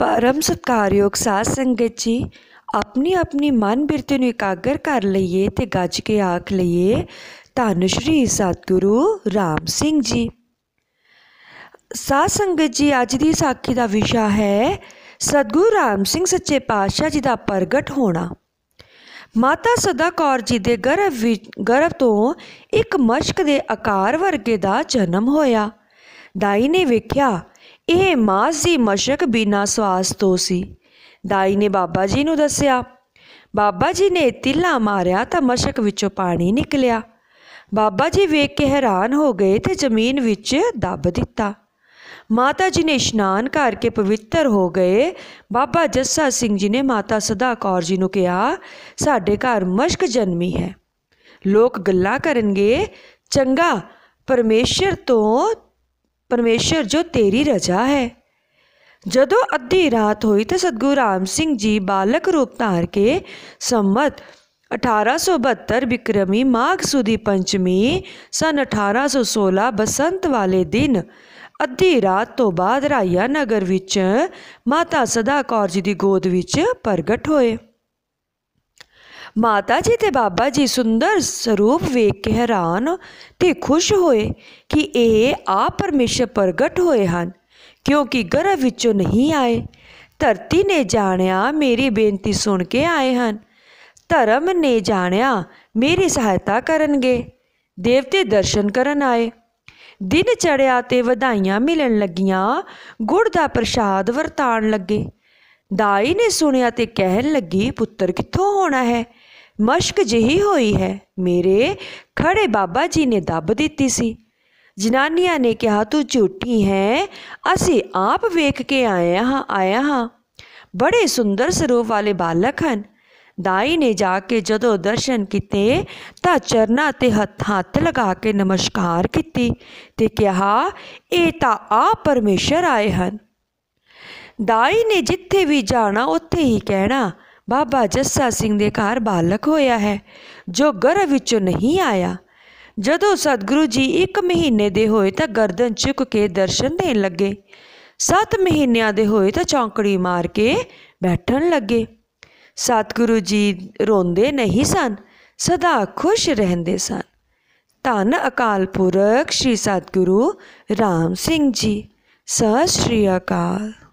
ਪਰਮ ਸਤਿਕਾਰਯੋਗ ਸਾਧ ਸੰਗਤ ਜੀ ਆਪਣੀ ਆਪਣੀ ਮਨ ਬਿਰਤੀ ਨੂੰ ਇਕਾਗਰ ਕਰ ਲਈਏ ਤੇ ਗੱਜ ਕੇ ਆਖ ਲਈਏ ਧੰਨ ਸ਼੍ਰੀ ਸਤਗੁਰੂ ਰਾਮ ਸਿੰਘ ਜੀ ਸਾਧ ਸੰਗਤ ਜੀ ਅੱਜ ਦੀ ਸਾਖੀ ਦਾ ਵਿਸ਼ਾ ਹੈ ਸਤਗੁਰੂ ਰਾਮ ਸਿੰਘ ਸੱਚੇ ਪਾਤਸ਼ਾਹ ਜੀ ਦਾ ਪ੍ਰਗਟ ਹੋਣਾ ਮਾਤਾ ਸਦਾ ਕੌਰ ਜੀ ਦੇ ਗਰਭ ਵਿੱਚ ਗਰਭ ਤੋਂ ਇੱਕ ਮਸ਼ਕ ਦੇ ਆਕਾਰ ਵਰਗੇ ਦਾ ਜਨਮ ਹੋਇਆ ਦਾਈ ਨੇ ਵੇਖਿਆ ਇਹ ਮਾਸ ਦੀ ਮਸ਼ਕ ਬਿਨਾ ਸਵਾਸ ਤੋਂ ਸੀ ਦਾਈ ਨੇ ਬਾਬਾ ਜੀ ਨੂੰ ਦੱਸਿਆ ਬਾਬਾ ਜੀ ਨੇ ਤਿੱਲਾ ਮਾਰਿਆ ਤਾਂ ਮਸ਼ਕ ਵਿੱਚੋਂ ਪਾਣੀ ਨਿਕਲਿਆ ਬਾਬਾ ਜੀ ਵੇਖ ਕੇ ਹੈਰਾਨ ਹੋ ਗਏ ਤੇ ਜ਼ਮੀਨ ਵਿੱਚ ਦੱਬ ਦਿੱਤਾ ਮਾਤਾ ਜੀ ਨੇ ਇਸ਼ਨਾਨ ਕਰਕੇ ਪਵਿੱਤਰ ਹੋ ਗਏ ਬਾਬਾ ਜੱਸਾ ਸਿੰਘ ਜੀ ਨੇ ਮਾਤਾ ਸਦਾ ਕੌਰ ਜੀ ਨੂੰ ਕਿਹਾ ਸਾਡੇ ਘਰ ਮਸ਼ਕ ਜਨਮੀ ਹੈ ਲੋਕ ਗੱਲਾਂ ਕਰਨਗੇ ਚੰਗਾ ਪਰਮੇਸ਼ਰ ਤੋਂ ਪਰਮੇਸ਼ਰ ਜੋ ਤੇਰੀ ਰਜ਼ਾ ਹੈ ਜਦੋਂ ਅੱਧੀ ਰਾਤ ਹੋਈ ਤਾਂ ਸਤਗੁਰੂ ਰਾਮ ਸਿੰਘ ਜੀ ਬਾਲਕ ਰੂਪ ਧਾਰ ਕੇ ਸੰਮਤ 1872 ਬਿਕਰਮੀ ਮਾਘ ਸੁਦੀ ਪੰਚਮੀ ਸਨ 1816 ਬਸੰਤ ਵਾਲੇ ਦਿਨ ਅੱਧੀ ਰਾਤ ਤੋਂ ਬਾਅਦ ਰਾਇਆ ਨਗਰ ਵਿੱਚ ਮਾਤਾ ਸਦਾ ਕੌਰ ਜੀ ਦੀ ਗੋਦ ਵਿੱਚ ਪ੍ਰਗਟ ਹੋਏ ਮਾਤਾ ਜੀ ਤੇ ਬਾਬਾ ਜੀ ਸੁੰਦਰ ਸਰੂਪ ਵੇਖ ਕੇ ਹੈਰਾਨ ਤੇ ਖੁਸ਼ ਹੋਏ ਕਿ ਇਹ ਆ ਪਰਮੇਸ਼ਰ ਪ੍ਰਗਟ ਹੋਏ ਹਨ ਕਿਉਂਕਿ ਗਰਭ ਵਿੱਚੋਂ ਨਹੀਂ ਆਏ ਧਰਤੀ ਨੇ ਜਾਣਿਆ ਮੇਰੀ ਬੇਨਤੀ ਸੁਣ ਕੇ ਆਏ ਹਨ ਧਰਮ ਨੇ ਜਾਣਿਆ ਮੇਰੀ ਸਹਾਇਤਾ ਕਰਨਗੇ ਦੇਵਤੇ ਦਰਸ਼ਨ ਕਰਨ ਆਏ ਦਿਨ ਚੜਿਆ ਤੇ ਵਧਾਈਆਂ ਮਿਲਣ ਲੱਗੀਆਂ ਗੁੜ ਦਾ ਪ੍ਰਸ਼ਾਦ ਵਰਤਾਣ ਲੱਗੇ ਦਾਈ ਨੇ ਸੁਣਿਆ ਤੇ ਕਹਿਣ ਲੱਗੀ ਪੁੱਤਰ ਕਿੱਥੋਂ ਹੋਣਾ ਹੈ ਮਸ਼ਕ ਜਿਹੀ ਹੋਈ ਹੈ ਮੇਰੇ ਖੜੇ ਬਾਬਾ ਜੀ ਨੇ ਦੱਬ ਦਿੱਤੀ ਸੀ ਜਨਾਨੀਆਂ ਨੇ ਕਿਹਾ ਤੂੰ ਝੂਠੀ ਹੈ ਅਸੀਂ ਆਪ ਵੇਖ ਕੇ ਆਏ ਹਾਂ ਆਇਆ ਹਾਂ ਬੜੇ ਸੁੰਦਰ ਸਰੂਪ ਵਾਲੇ ਬਾਲਕ ਹਨ ਦਾਈ ਨੇ ਜਾ ਕੇ ਜਦੋਂ ਦਰਸ਼ਨ ਕੀਤੇ ਤਾਂ ਚਰਨਾਂ ਤੇ ਹੱਥ ਹੱਥ ਲਗਾ ਕੇ ਨਮਸਕਾਰ ਕੀਤੀ ਤੇ ਕਿਹਾ ਇਹ ਤਾਂ ਆ ਪਰਮੇਸ਼ਰ ਆਏ ਹਨ ਦਾਈ ਨੇ ਜਿੱਥੇ ਵੀ ਜਾਣਾ ਉੱਥੇ ਹੀ ਕਹਿਣਾ ਬਾਬਾ ਜੱਸਾ ਸਿੰਘ ਦੇ ਘਰ ਬਾਲਕ ਹੋਇਆ ਹੈ ਜੋ ਗਰਭ ਵਿੱਚੋਂ ਨਹੀਂ ਆਇਆ ਜਦੋਂ ਸਤਿਗੁਰੂ ਜੀ 1 ਮਹੀਨੇ ਦੇ ਹੋਏ ਤਾਂ ਗਰਦਨ ਝੁਕ ਕੇ ਦਰਸ਼ਨ ਦੇਣ ਲੱਗੇ 7 ਮਹੀਨਿਆਂ ਦੇ ਹੋਏ ਤਾਂ ਚੌਂਕੜੀ ਮਾਰ ਕੇ ਬੈਠਣ ਲੱਗੇ ਸਤਿਗੁਰੂ ਜੀ ਰੋਂਦੇ ਨਹੀਂ ਸਨ ਸਦਾ ਖੁਸ਼ ਰਹਿੰਦੇ ਸਨ ਧੰਨ ਅਕਾਲ ਪੁਰਖ ਸ੍ਰੀ ਸਤਿਗੁਰੂ ਰਾਮ ਸਿੰਘ ਜੀ ਸਤਿ ਸ੍ਰੀ ਅਕਾਲ